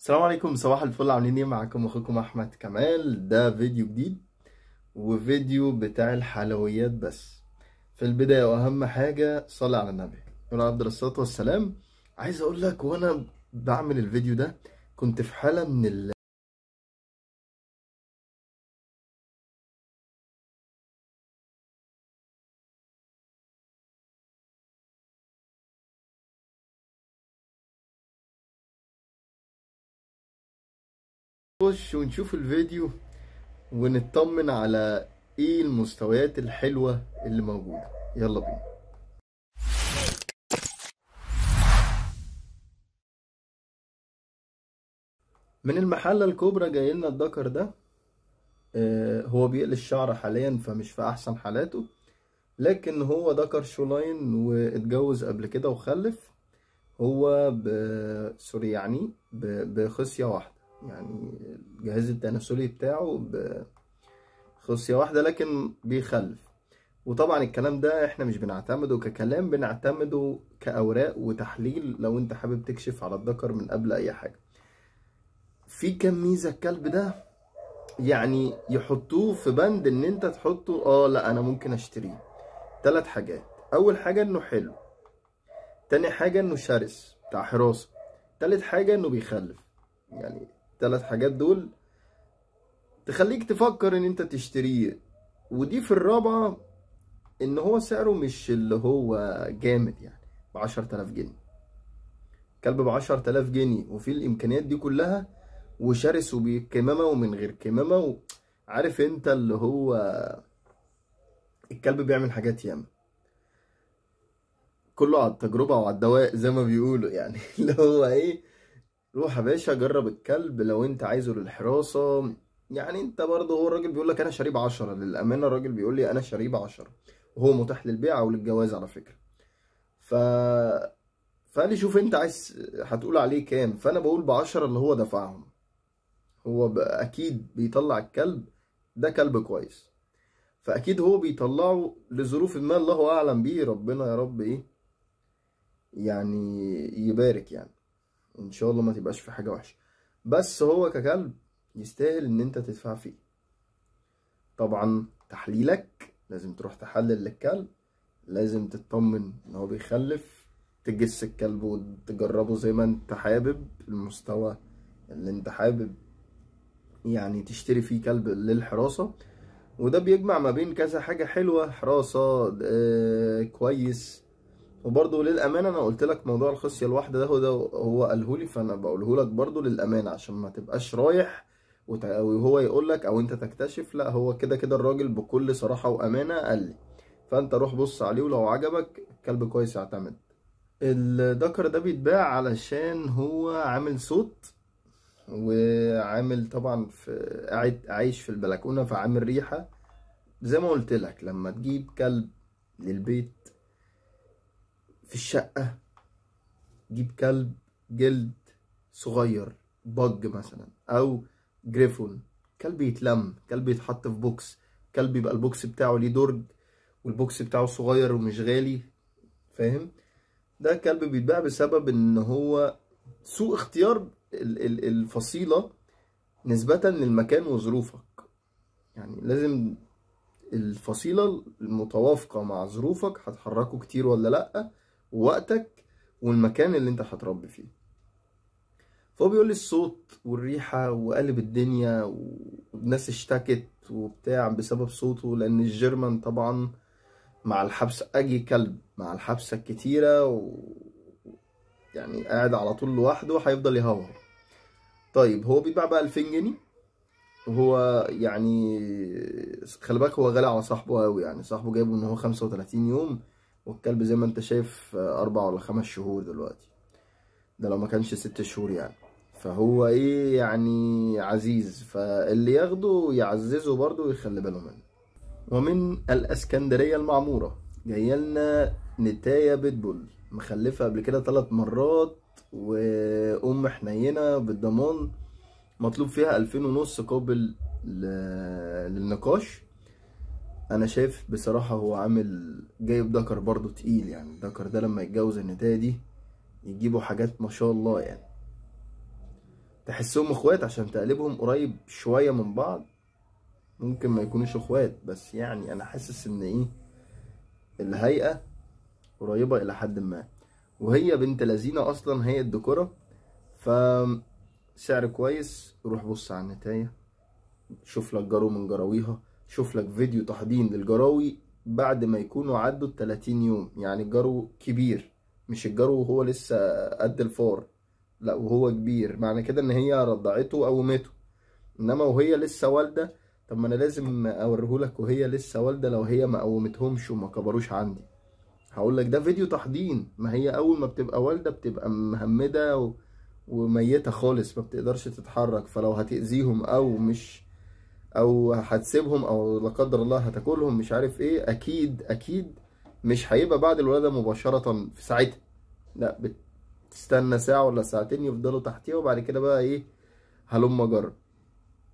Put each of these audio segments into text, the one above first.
السلام عليكم صباح الفل عاملين ايه معاكم اخوكم احمد كمال ده فيديو جديد وفيديو بتاع الحلويات بس في البدايه واهم حاجه صلي على النبي نقول عبد الصلاه والسلام عايز اقول لك وانا بعمل الفيديو ده كنت في حاله من نخش ونشوف الفيديو ونطمن على ايه المستويات الحلوة اللي موجودة يلا بينا من المحلة الكبرى جاي لنا الدكر ده آه، هو بيقل الشعر حاليا فمش في احسن حالاته لكن هو دكر شولاين واتجوز قبل كده وخلف هو يعني بخصية واحدة يعني الجهاز التناسلي بتاعه بخصية واحدة لكن بيخلف وطبعا الكلام ده احنا مش بنعتمده ككلام بنعتمده كأوراق وتحليل لو انت حابب تكشف على الذكر من قبل اي حاجة في كام ميزة الكلب ده يعني يحطوه في بند ان انت تحطه اه لا انا ممكن اشتريه تلات حاجات اول حاجة انه حلو تاني حاجة انه شرس بتاع حراسة تالت حاجة انه بيخلف يعني الثلاث حاجات دول تخليك تفكر ان انت تشتريه ودي في الرابعة ان هو سعره مش اللي هو جامد يعني بعشر تلاف جنيه كلب بعشر تلاف جنيه وفي الامكانيات دي كلها وشرس وبكمامة ومن غير كمامة عارف انت اللي هو الكلب بيعمل حاجات ياما كله على التجربة وعلى الدواء زي ما بيقولوا يعني اللي هو ايه روح يا باشا جرب الكلب لو انت عايزه للحراسة يعني انت برضه هو الراجل بيقول لك انا شريب عشرة للامانة الراجل بيقول لي انا شريب عشرة وهو متاح للبيع او للجواز على فكرة ف فقال لي شوف انت عايز هتقول عليه كام فانا بقول بعشرة اللي هو دفعهم هو اكيد بيطلع الكلب ده كلب كويس فاكيد هو بيطلعه لظروف ما الله اعلم بيه ربنا يا رب ايه يعني يبارك يعني ان شاء الله ما تبقاش في حاجه وحشه بس هو ككلب يستاهل ان انت تدفع فيه طبعا تحليلك لازم تروح تحلل للكلب لازم تطمن ان هو بيخلف تجس الكلب وتجربه زي ما انت حابب المستوى اللي انت حابب يعني تشتري فيه كلب للحراسة وده بيجمع ما بين كذا حاجة حلوة حراسة آه، كويس وبرضه للامانه انا قلت لك موضوع الخصيه الواحده ده هو ده هو قاله لي فانا بقوله لك برضه للامانه عشان ما تبقاش رايح وهو يقول لك او انت تكتشف لا هو كده كده الراجل بكل صراحه وامانه قال لي فانت روح بص عليه ولو عجبك الكلب كويس يعتمد الدكر ده بيتباع علشان هو عامل صوت وعامل طبعا في قاعد عايش في البلكونه فعامل ريحه زي ما قلت لك لما تجيب كلب للبيت في الشقة جيب كلب جلد صغير بج مثلا او جريفون كلب يتلم كلب يتحط في بوكس كلب يبقى البوكس بتاعه ليه درج والبوكس بتاعه صغير ومش غالي فاهم ده كلب بيتباع بسبب ان هو سوء اختيار الفصيلة نسبة للمكان وظروفك يعني لازم الفصيلة المتوافقة مع ظروفك هتحركه كتير ولا لأ ووقتك والمكان اللي انت هتربي فيه فهو بيقول لي الصوت والريحة وقلب الدنيا والناس اشتكت وبتاع بسبب صوته لأن الجيرمان طبعا مع الحبس أي كلب مع الحبسة الكتيرة و... يعني قاعد على طول لوحده هيفضل يهور طيب هو بيتباع بقى 2000 جنيه وهو يعني خلي بالك هو غالي على صاحبه قوي يعني صاحبه جايبه ان هو 35 يوم والكلب زي ما انت شايف آه، اربع ولا خمس شهور دلوقتي ده لو ما كانش ست شهور يعني فهو ايه يعني عزيز فاللي ياخده يعززه برضه ويخلي باله منه ومن الاسكندريه المعموره جايه لنا نتايا بيتبول مخلفه قبل كده ثلاث مرات وام حنينه بالضمان مطلوب فيها الفين ونص قابل للنقاش انا شايف بصراحه هو عامل جايب دكر برضو تقيل يعني الدكر ده لما يتجوز النتايه دي يجيبوا حاجات ما شاء الله يعني تحسهم اخوات عشان تقلبهم قريب شويه من بعض ممكن ما يكونوش اخوات بس يعني انا حاسس ان ايه الهيئه قريبه الى حد ما وهي بنت لذينه اصلا هي الديكوره ف سعر كويس روح بص على النتايه شوف لك جرو من جراويها شوف لك فيديو تحضين للجراوي بعد ما يكونوا عدوا ال 30 يوم يعني الجرو كبير مش الجرو وهو لسه قد الفار لا وهو كبير معنى كده ان هي رضعته او ماته انما وهي لسه والده طب ما انا لازم اوريهولك وهي لسه والده لو هي ما قومتهمش وما كبروش عندي هقول لك ده فيديو تحضين ما هي اول ما بتبقى والده بتبقى مهمده و... وميته خالص ما بتقدرش تتحرك فلو هتاذيهم او مش او هتسيبهم او لا قدر الله هتاكلهم مش عارف ايه اكيد اكيد مش هيبقى بعد الولاده مباشره في ساعتها لا بتستنى ساعه ولا ساعتين يفضلوا تحتيها وبعد كده بقى ايه هلم اجرب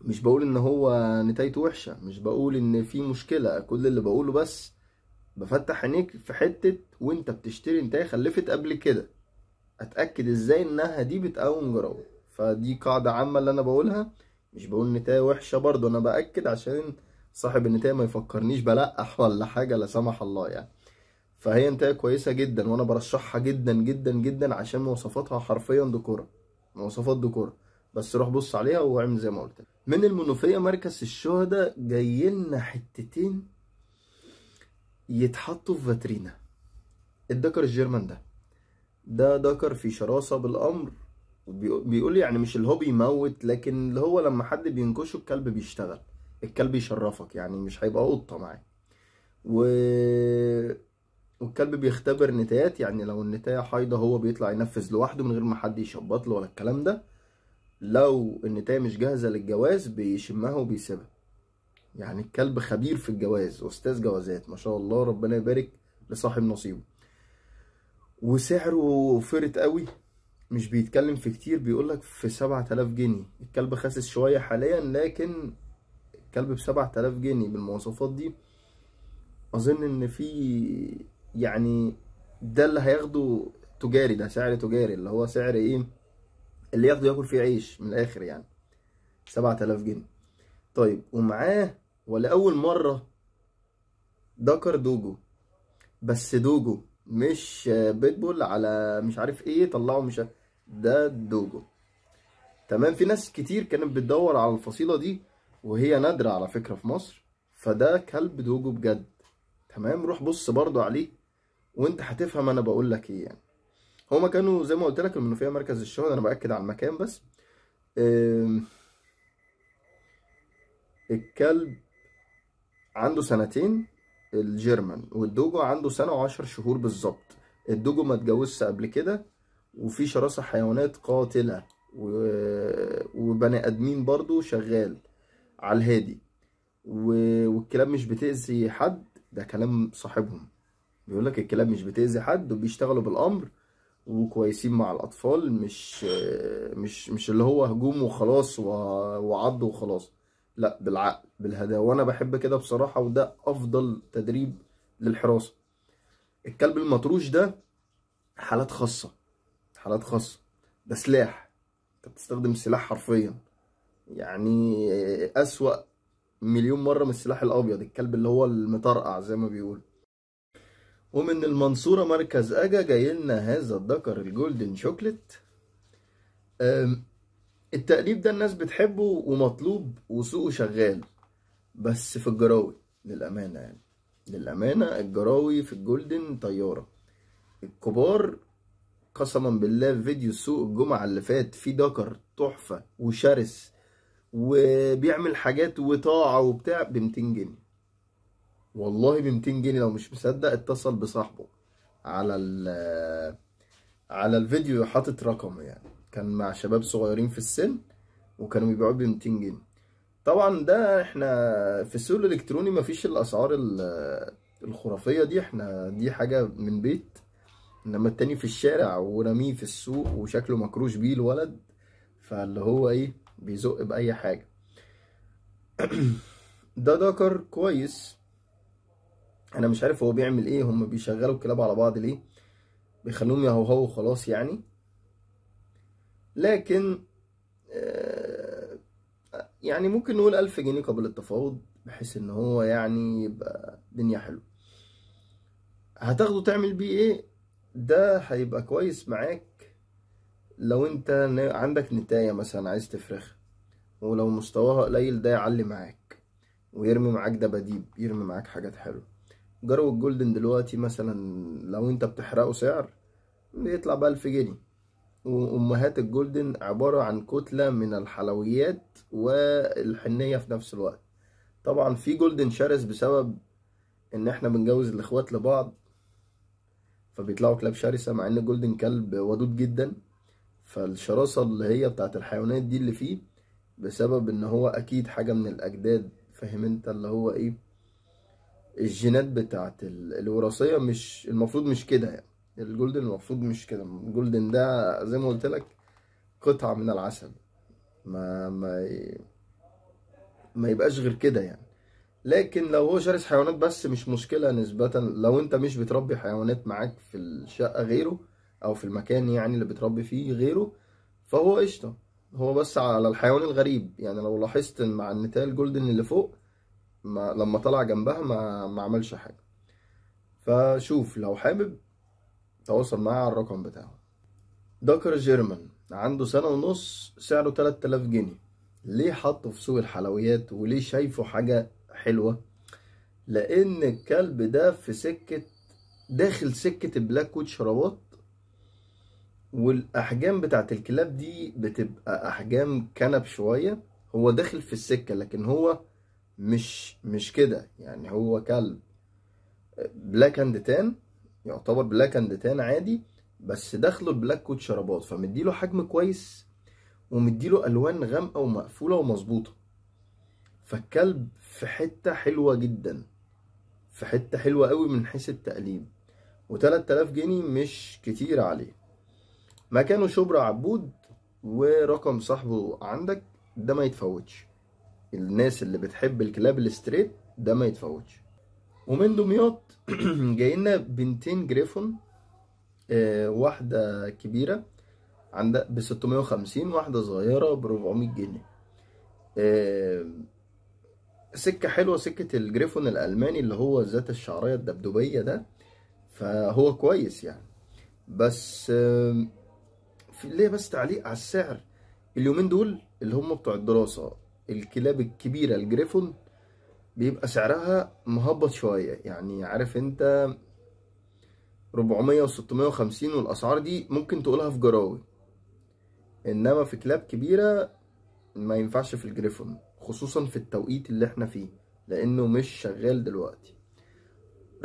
مش بقول ان هو نتايته وحشه مش بقول ان في مشكله كل اللي بقوله بس بفتح عينيك في حته وانت بتشتري انت خلفت قبل كده اتاكد ازاي انها دي بتقاوم جراوي فدي قاعده عامه اللي انا بقولها مش بقول نتاية وحشة برضو انا بأكد عشان صاحب النتاية ما يفكرنيش بلقح ولا حاجة لا سمح الله يعني فهي نتاية كويسة جدا وانا برشحها جدا جدا جدا عشان مواصفاتها حرفيا ديكورة مواصفات ديكورة بس روح بص عليها واعمل زي ما قلت من المنوفية مركز الشهداء جاي لنا حتتين يتحطوا في فاترينا الدكر الجيرمان ده ده دكر في شراسة بالأمر بيقول لي يعني مش اللي هو بيموت لكن اللي هو لما حد بينكشه الكلب بيشتغل الكلب يشرفك يعني مش هيبقى قطه معاه و... والكلب بيختبر نتايات يعني لو النتايه حايضه هو بيطلع ينفذ لوحده من غير ما حد يشبط له ولا الكلام ده لو النتايه مش جاهزه للجواز بيشمها وبيسيبها يعني الكلب خبير في الجواز واستاذ جوازات ما شاء الله ربنا يبارك لصاحب نصيبه وسعره فرت قوي مش بيتكلم في كتير بيقولك في 7000 جنيه الكلب خاسس شوية حاليا لكن الكلب ب 7000 جنيه بالمواصفات دي أظن إن في يعني ده اللي هياخده تجاري ده سعر تجاري اللي هو سعر إيه اللي ياخده ياكل فيه عيش من الآخر يعني 7000 جنيه طيب ومعاه ولأول مرة دكر دوجو بس دوجو مش بيتبول على مش عارف ايه طلعه مش ده الدوجو تمام في ناس كتير كانت بتدور على الفصيلة دي وهي نادرة على فكرة في مصر فده كلب دوجو بجد تمام روح بص برضو عليه وانت هتفهم انا بقول لك ايه يعني هما كانوا زي ما قلت لك المنوفية مركز الشهود انا باكد على المكان بس الكلب عنده سنتين الجيرمان والدوجو عنده سنة وعشر شهور بالظبط الدوجو ما اتجوزش قبل كده وفي شراسة حيوانات قاتلة وبني ادمين برضو شغال على الهادي والكلاب مش بتأذي حد ده كلام صاحبهم بيقول لك الكلاب مش بتأذي حد وبيشتغلوا بالأمر وكويسين مع الأطفال مش مش مش اللي هو هجوم وخلاص وعض وخلاص لا بالعقل بالهدا وأنا بحب كده بصراحة وده أفضل تدريب للحراسة الكلب المطروش ده حالات خاصة حالات خاصة ده سلاح انت بتستخدم سلاح حرفيا يعني أسوأ مليون مرة من السلاح الأبيض الكلب اللي هو المطرقع زي ما بيقول ومن المنصورة مركز أجا جاي لنا هذا الذكر الجولدن شوكلت التقليب ده الناس بتحبه ومطلوب وسوقه شغال بس في الجراوي للأمانة يعني للأمانة الجراوي في الجولدن طيارة الكبار قسما بالله فيديو سوق الجمعة اللي فات في دكر تحفة وشرس وبيعمل حاجات وطاعة وبتاع ب 200 جنيه والله ب 200 جنيه لو مش مصدق اتصل بصاحبه على ال على الفيديو حاطط رقمه يعني كان مع شباب صغيرين في السن وكانوا بيبيعوه ب 200 جنيه طبعا ده احنا في السوق الالكتروني مفيش الاسعار الخرافيه دي احنا دي حاجه من بيت انما التاني في الشارع ورميه في السوق وشكله مكروش بيه الولد فاللي هو ايه بيزق باي حاجه ده دكر كويس انا مش عارف هو بيعمل ايه هم بيشغلوا الكلاب على بعض ليه بيخلوهم هو خلاص يعني لكن آه، يعني ممكن نقول ألف جنيه قبل التفاوض بحيث ان هو يعني يبقى دنيا حلوه هتاخده تعمل بيه ايه ده هيبقى كويس معاك لو انت عندك نتاية مثلا عايز تفرخها ولو مستواها قليل ده يعلي معاك ويرمي معاك دباديب يرمي معاك حاجات حلوة جرو الجولدن دلوقتي مثلا لو انت بتحرقه سعر بيطلع بألف جنيه وأمهات الجولدن عبارة عن كتلة من الحلويات والحنية في نفس الوقت طبعا في جولدن شرس بسبب ان احنا بنجوز الاخوات لبعض فبيطلعوا كلاب شرسه مع ان جولدن كلب ودود جدا فالشراسه اللي هي بتاعت الحيوانات دي اللي فيه بسبب ان هو اكيد حاجه من الاجداد فاهم انت اللي هو ايه الجينات بتاعت الوراثيه مش المفروض مش كده يعني الجولدن المفروض مش كده الجولدن ده زي ما قلت لك قطعه من العسل ما ما ما يبقاش غير كده يعني لكن لو هو شرس حيوانات بس مش مشكلة نسبة لو انت مش بتربي حيوانات معاك في الشقة غيره او في المكان يعني اللي بتربي فيه غيره فهو قشطة هو بس على الحيوان الغريب يعني لو لاحظت مع النتال جولدن اللي فوق ما لما طلع جنبها ما, ما عملش حاجة فشوف لو حابب تواصل معاه على الرقم بتاعه دكر جيرمان عنده سنة ونص سعره 3000 جنيه ليه حطه في سوق الحلويات وليه شايفه حاجة حلوة لأن الكلب ده في سكة داخل سكة البلاك وود شرابات والأحجام بتاعت الكلاب دي بتبقى أحجام كنب شوية هو داخل في السكة لكن هو مش مش كده يعني هو كلب بلاك اند تان يعتبر بلاك اند تان عادي بس داخله البلاك كوت شرابات فمديله حجم كويس ومديله الوان غامقه ومقفوله ومظبوطه فالكلب في حتة حلوة جدا في حتة حلوة قوي من حيث التقليب و3000 جنيه مش كتير عليه مكانه شبرا عبود ورقم صاحبه عندك ده ما يتفوتش الناس اللي بتحب الكلاب الستريت ده ما يتفوتش ومن دمياط جايلنا بنتين جريفون آه، واحدة كبيرة عندها ب 650 واحدة صغيرة ب 400 جنيه آه، سكة حلوة سكة الجريفون الألماني اللي هو ذات الشعرية الدبدوبية ده فهو كويس يعني بس ليه بس تعليق على السعر اليومين دول اللي هم بتوع الدراسة الكلاب الكبيرة الجريفون بيبقى سعرها مهبط شوية يعني عارف انت 400 و 650 والاسعار دي ممكن تقولها في جراوي انما في كلاب كبيرة ما ينفعش في الجريفون خصوصا في التوقيت اللي احنا فيه لانه مش شغال دلوقتي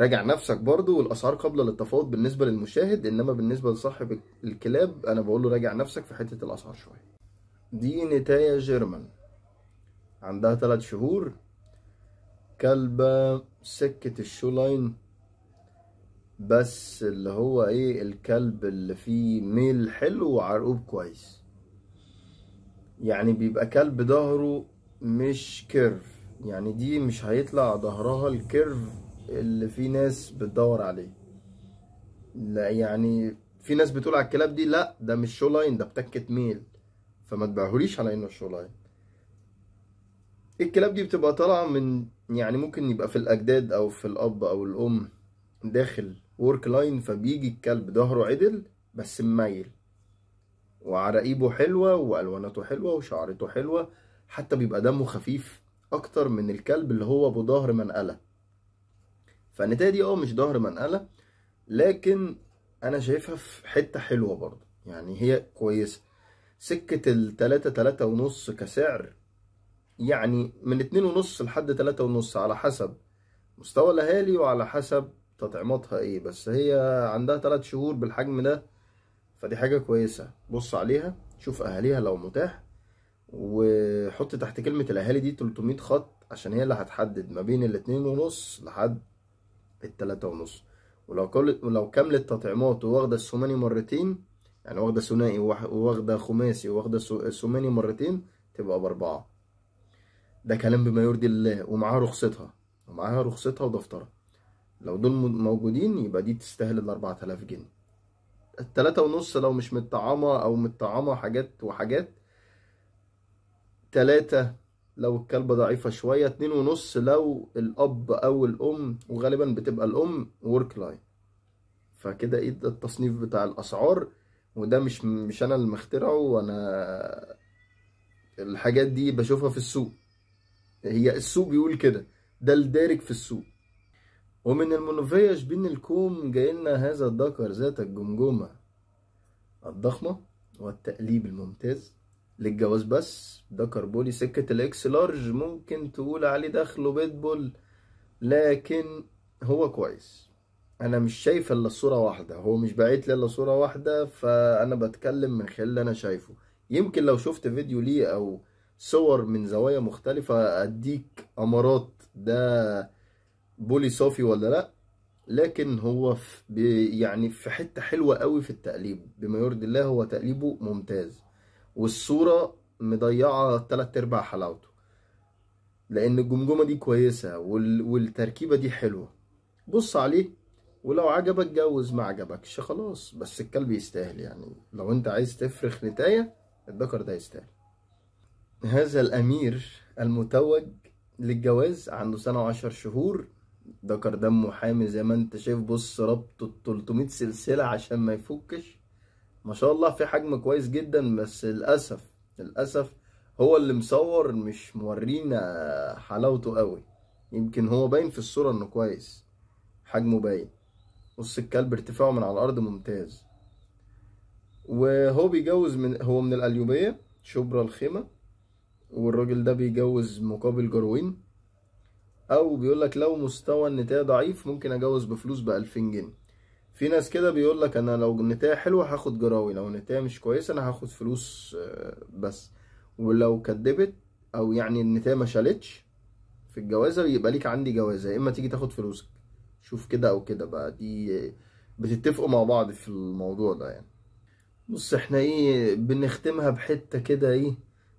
راجع نفسك برضو والاسعار قبل للتفاوض بالنسبه للمشاهد انما بالنسبه لصاحب الكلاب انا بقول له راجع نفسك في حته الاسعار شويه دي نتايا جيرمان عندها ثلاث شهور كلبة سكة الشولاين بس اللي هو ايه الكلب اللي فيه ميل حلو وعرقوب كويس يعني بيبقى كلب ظهره مش كيرف يعني دي مش هيطلع ظهرها الكيرف اللي في ناس بتدور عليه لا يعني في ناس بتقول على الكلاب دي لا ده مش شو لاين ده بتكة ميل فما تبيعهوليش على انه شو لاين الكلاب دي بتبقى طالعة من يعني ممكن يبقى في الأجداد أو في الأب أو الأم داخل ورك لاين فبيجي الكلب ظهره عدل بس مميل وعراقيبه حلوة وألوانته حلوة وشعرته حلوة حتى بيبقى دمه خفيف اكتر من الكلب اللي هو ابو ظهر منقله فالنتايه دي اه مش ظهر منقله لكن انا شايفها في حته حلوه برضه يعني هي كويسه سكه التلاتة تلاتة ونص كسعر يعني من اتنين ونص لحد تلاتة ونص على حسب مستوى الاهالي وعلى حسب تطعيماتها ايه بس هي عندها تلات شهور بالحجم ده فدي حاجه كويسه بص عليها شوف اهاليها لو متاح وحط تحت كلمة الأهالي دي 300 خط عشان هي اللي هتحدد ما بين الاتنين ونص لحد التلاتة ونص ولو ولو كملت تطعيمات وواخدة الثماني مرتين يعني واخدة ثنائي وواخدة خماسي وواخدة ثماني مرتين تبقى بأربعة ده كلام بما يرضي الله ومعاها رخصتها ومعاها رخصتها ودفترها لو دول موجودين يبقى دي تستاهل ال 4000 جنيه التلاتة ونص لو مش متطعمة أو متطعمة حاجات وحاجات تلاتة لو الكلبة ضعيفة شوية اتنين ونص لو الأب أو الأم وغالبا بتبقى الأم ورك لاين فكده ايه ده التصنيف بتاع الأسعار وده مش مش أنا اللي مخترعه وأنا الحاجات دي بشوفها في السوق هي السوق بيقول كده ده الدارج في السوق ومن المنوفيش بين الكوم جايلنا هذا الدكر ذات الجمجمة الضخمة والتقليب الممتاز للجواز بس ده كربوني سكة الاكس لارج ممكن تقول عليه دخله بيتبول لكن هو كويس انا مش شايف الا صورة واحدة هو مش باعت لي الا صورة واحدة فانا بتكلم من خلال اللي انا شايفه يمكن لو شفت فيديو ليه او صور من زوايا مختلفة اديك امارات ده بولي صافي ولا لا لكن هو في يعني في حتة حلوة قوي في التقليب بما يرضي الله هو تقليبه ممتاز والصورة مضيعة تلات ارباع حلاوته لان الجمجمة دي كويسة وال... والتركيبة دي حلوة بص عليه ولو عجبك جوز ما عجبكش خلاص بس الكلب يستاهل يعني لو انت عايز تفرخ نتاية الذكر ده يستاهل هذا الامير المتوج للجواز عنده سنة وعشر شهور ذكر دمه حامي زي ما انت شايف بص ربطه 300 سلسلة عشان ما يفكش ما شاء الله في حجم كويس جدا بس للاسف للاسف هو اللي مصور مش مورينا حلاوته قوي يمكن هو باين في الصوره انه كويس حجمه باين نص الكلب ارتفاعه من على الارض ممتاز وهو بيجوز من هو من القليوبيه شبرا الخيمه والراجل ده بيجوز مقابل جروين او بيقولك لو مستوى النتاية ضعيف ممكن اجوز بفلوس بألفين جنيه في ناس كده بيقول لك انا لو النتايه حلوه هاخد جراوي لو النتايه مش كويسه انا هاخد فلوس آه، بس ولو كدبت او يعني النتايه ما شالتش في الجوازه يبقى ليك عندي جوازه يا اما تيجي تاخد فلوسك شوف كده او كده بقى دي بتتفقوا مع بعض في الموضوع ده يعني بص احنا ايه بنختمها بحته كده ايه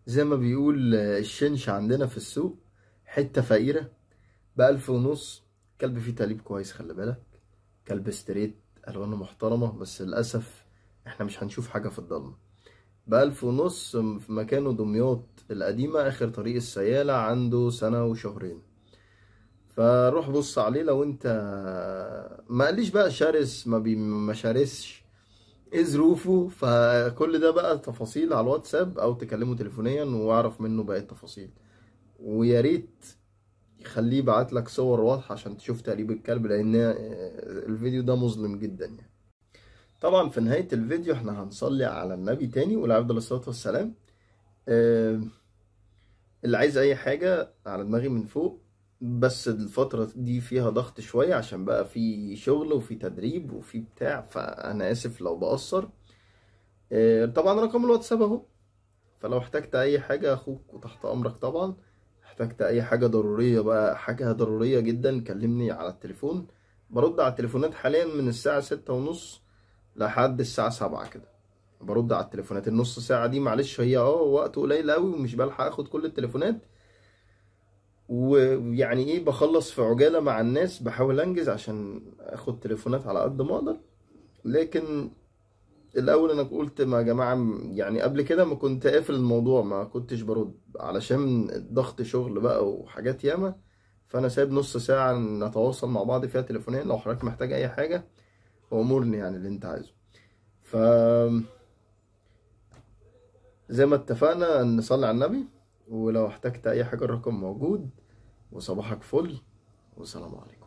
زي ما بيقول آه، الشنش عندنا في السوق حته فقيره بألف ونص كلب فيه تقليب كويس خلي بالك كلب ستريت الوانه محترمه بس للاسف احنا مش هنشوف حاجه في الضلمه بألف ونص في مكانه دمياط القديمة آخر طريق السيالة عنده سنة وشهرين فروح بص عليه لو انت ما قاليش بقى شرس ما, بي... ايه ظروفه فكل ده بقى تفاصيل على الواتساب او تكلمه تليفونيا واعرف منه باقي التفاصيل ويا ريت يخليه يبعت لك صور واضحه عشان تشوف تقريب الكلب لان آه، الفيديو ده مظلم جدا يعني طبعا في نهايه الفيديو احنا هنصلي على النبي تاني وعلى افضل الصلاه والسلام آه اللي عايز اي حاجه على دماغي من فوق بس الفترة دي فيها ضغط شوية عشان بقى في شغل وفي تدريب وفي بتاع فأنا آسف لو بقصر آه، طبعا رقم الواتساب أهو فلو احتجت أي حاجة أخوك وتحت أمرك طبعا احتجت اي حاجه ضروريه بقى حاجه ضروريه جدا كلمني على التليفون برد على التليفونات حاليا من الساعه ستة ونص لحد الساعه سبعة كده برد على التليفونات النص ساعه دي معلش هي اه وقت قليل قوي ومش بلحق اخد كل التليفونات ويعني ايه بخلص في عجاله مع الناس بحاول انجز عشان اخد تليفونات على قد ما اقدر لكن الاول انا قلت ما يا جماعه يعني قبل كده ما كنت قافل الموضوع ما كنتش برد علشان ضغط شغل بقى وحاجات ياما فانا سايب نص ساعه نتواصل مع بعض فيها تليفونيا لو حضرتك محتاج اي حاجه وامرني يعني اللي انت عايزه ف زي ما اتفقنا نصلي على النبي ولو احتجت اي حاجه الرقم موجود وصباحك فل والسلام عليكم